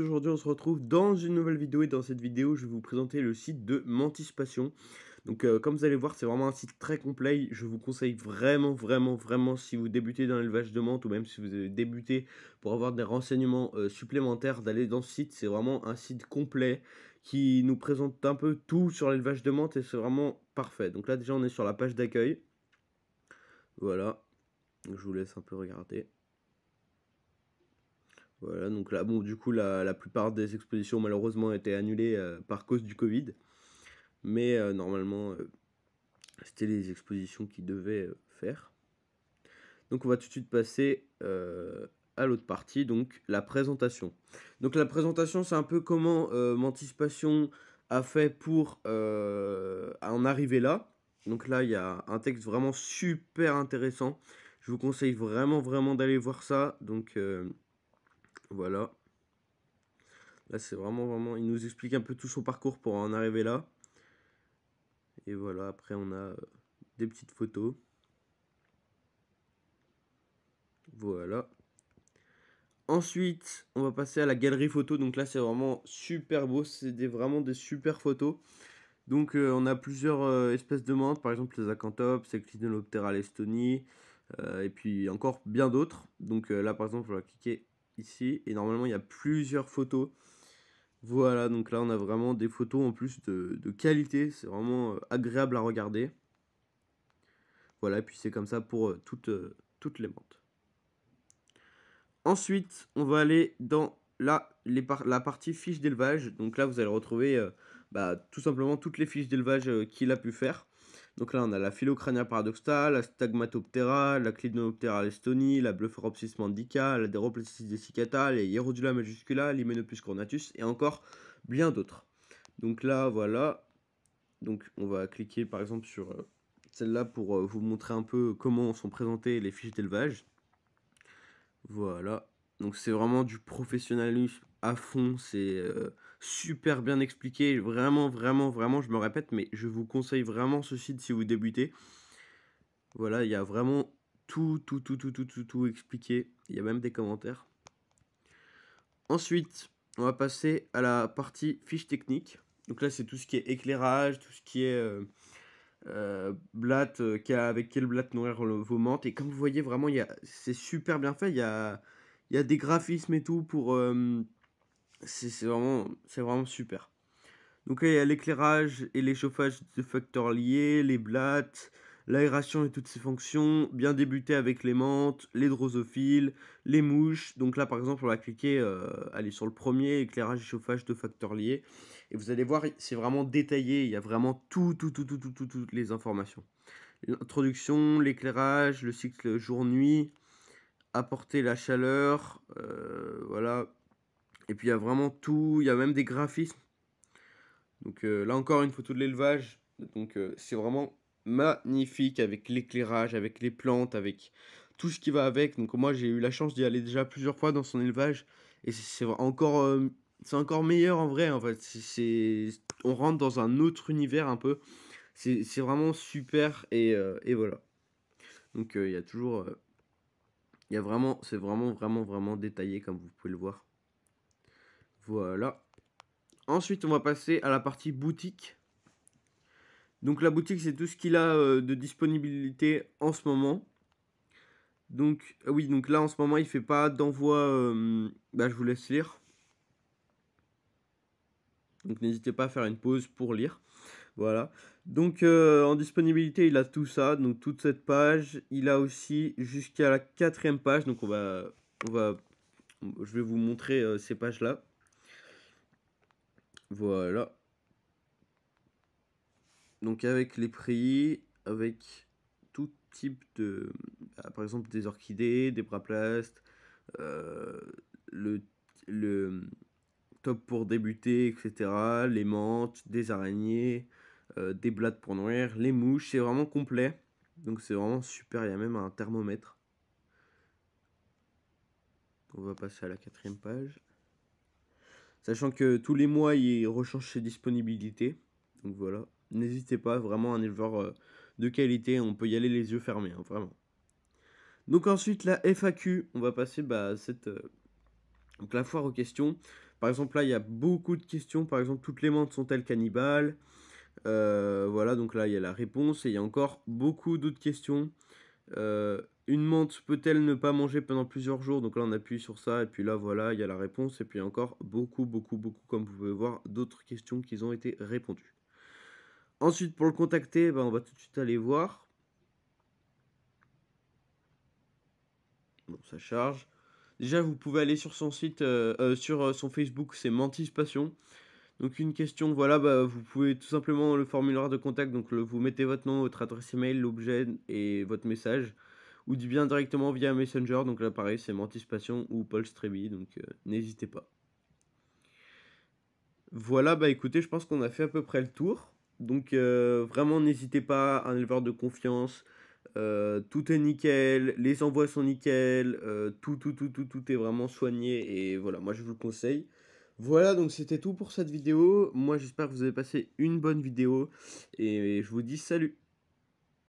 Aujourd'hui on se retrouve dans une nouvelle vidéo et dans cette vidéo je vais vous présenter le site de Mantispation. Donc euh, comme vous allez voir c'est vraiment un site très complet, je vous conseille vraiment vraiment vraiment si vous débutez dans l'élevage de menthe ou même si vous avez débuté pour avoir des renseignements euh, supplémentaires d'aller dans ce site, c'est vraiment un site complet qui nous présente un peu tout sur l'élevage de menthe et c'est vraiment parfait. Donc là déjà on est sur la page d'accueil, voilà, je vous laisse un peu regarder. Voilà, donc là, bon, du coup, la, plupart des expositions, malheureusement, étaient annulées euh, par cause du Covid. Mais euh, normalement, euh, c'était les expositions qu'ils devaient faire. Donc, on va tout de suite passer à l'autre partie, donc la présentation. Donc, la présentation, c'est un peu comment M'Anticipation a fait pour en arriver là. Donc, là, il y a un texte vraiment super intéressant. Je vous conseille vraiment, vraiment d'aller voir ça. Donc, voilà. Là, c'est vraiment, vraiment... Il nous explique un peu tout son parcours pour en arriver là. Et voilà, après, on a euh, des petites photos. Voilà. Ensuite, on va passer à la galerie photo. Donc là, c'est vraiment super beau. C'est des, vraiment des super photos. Donc, euh, on a plusieurs euh, espèces de menthe. Par exemple, les acanthops, les clinoptera l'estonie. et puis encore bien d'autres. Donc là, par exemple, on va cliquer ici. Et normalement, il y a plusieurs photos. Voilà, donc là, on a vraiment des photos en plus de, qualité. C'est vraiment euh, agréable à regarder. Voilà, et puis c'est comme ça pour euh, toutes, euh, toutes les menthes. Ensuite, on va aller dans la, les la partie fiche d'élevage. Donc là, vous allez retrouver bah, tout simplement toutes les fiches d'élevage qu'il a pu faire. Donc là, on a la phylocrania paradoxale, la Stagmatoptera, la Clinoptera lestoni, la Blepharopsis mandica, la des desiccata, les Hierodula majuscula, l'Hymenopus cornatus et encore bien d'autres. Donc là, voilà. Donc on va cliquer par exemple sur euh, celle-là pour euh, vous montrer un peu comment sont présentées les fiches d'élevage. Voilà. Donc c'est vraiment du professionnalisme à fond, c'est euh, super bien expliqué. Vraiment, vraiment, vraiment, je me répète, mais je vous conseille vraiment ce site si vous débutez. Voilà, il y a vraiment tout, tout, tout, tout, tout, tout, tout expliqué. Il y a même des commentaires. Ensuite, on va passer à la partie fiche technique. Donc là, c'est tout ce qui est éclairage, tout ce qui est euh, euh, euh avec quel blatte nourrir vos mentes Et comme vous voyez, vraiment, il c'est super bien fait. Il y a, y a des graphismes et tout pour, c'est vraiment, vraiment super. Donc là, il y a l'éclairage et l'échauffage de facteurs liés, les blattes, l'aération et toutes ses fonctions. Bien débuter avec les menthes, les drosophiles, les mouches. Donc là, par exemple, on va cliquer, euh, sur le premier, éclairage, et chauffage de facteurs liés. Et vous allez voir, c'est vraiment détaillé. Il y a vraiment tout, tout, tout, tout, tout, toutes les informations. L'introduction, l'éclairage, le cycle jour-nuit, apporter la chaleur, euh, voilà, et puis il y a vraiment tout, il y a même des graphismes. Donc euh, là encore une photo de l'élevage. Donc euh, c'est vraiment magnifique avec l'éclairage, avec les plantes, avec tout ce qui va avec. Donc moi j'ai eu la chance d'y aller déjà plusieurs fois dans son élevage et c'est encore euh, encore meilleur en vrai en fait. C'est on rentre dans un autre univers un peu. C'est vraiment super et, voilà. Donc il y a toujours il y a vraiment c'est vraiment vraiment vraiment détaillé comme vous pouvez le voir. Voilà. Ensuite, on va passer à la partie boutique. Donc la boutique, c'est tout ce qu'il a euh, de disponibilité en ce moment. Donc euh, oui, donc là en ce moment, il fait pas d'envoi. Euh, bah, je vous laisse lire. Donc n'hésitez pas à faire une pause pour lire. Voilà. Donc en disponibilité, il a tout ça, donc toute cette page. Il a aussi jusqu'à la quatrième page. Donc on va, va, je vais vous montrer ces pages là. Voilà. Donc avec les prix, avec tout type de... Bah, par exemple des orchidées, des braplastes, euh, le, le top pour débuter, etc. Les mantes, des araignées, euh, des blattes pour nourrir, les mouches, c'est vraiment complet. Donc c'est vraiment super, il y a même un thermomètre. On va passer à la quatrième page. Sachant que tous les mois, il rechange ses disponibilités. Donc voilà. N'hésitez pas, vraiment un éleveur de qualité. On peut y aller les yeux fermés, hein, vraiment. Donc ensuite, la FAQ. On va passer bah, à cette. Euh, donc la foire aux questions. Par exemple, là, il y a beaucoup de questions. Par exemple, toutes les menthes sont-elles cannibales euh, Voilà, donc là, il y a la réponse. Et il y a encore beaucoup d'autres questions. Euh, une menthe peut-elle ne pas manger pendant plusieurs jours Donc là, on appuie sur ça, et puis là, voilà, il y a la réponse. Et puis encore beaucoup, beaucoup, beaucoup, comme vous pouvez voir, d'autres questions qui ont été répondues. Ensuite, pour le contacter, ben, on va tout de suite aller voir. Bon, ça charge. Déjà, vous pouvez aller sur son site, euh, euh, sur son Facebook, c'est Mantis Passion. Donc une question, voilà, bah, vous pouvez tout simplement le formulaire de contact, donc vous mettez votre nom, votre adresse email, l'objet et votre message, ou du bien directement via Messenger, donc là pareil c'est M'Anticipation ou Paul Streby, donc euh, n'hésitez pas. Voilà, bah écoutez, je pense qu'on a fait à peu près le tour. Donc euh, vraiment n'hésitez pas, un éleveur de confiance, euh, tout est nickel, les envois sont nickel, tout, tout, tout, tout, tout est vraiment soigné, et voilà, moi je vous le conseille. Voilà, donc c'était tout pour cette vidéo. Moi, j'espère que vous avez passé une bonne vidéo. Et je vous dis salut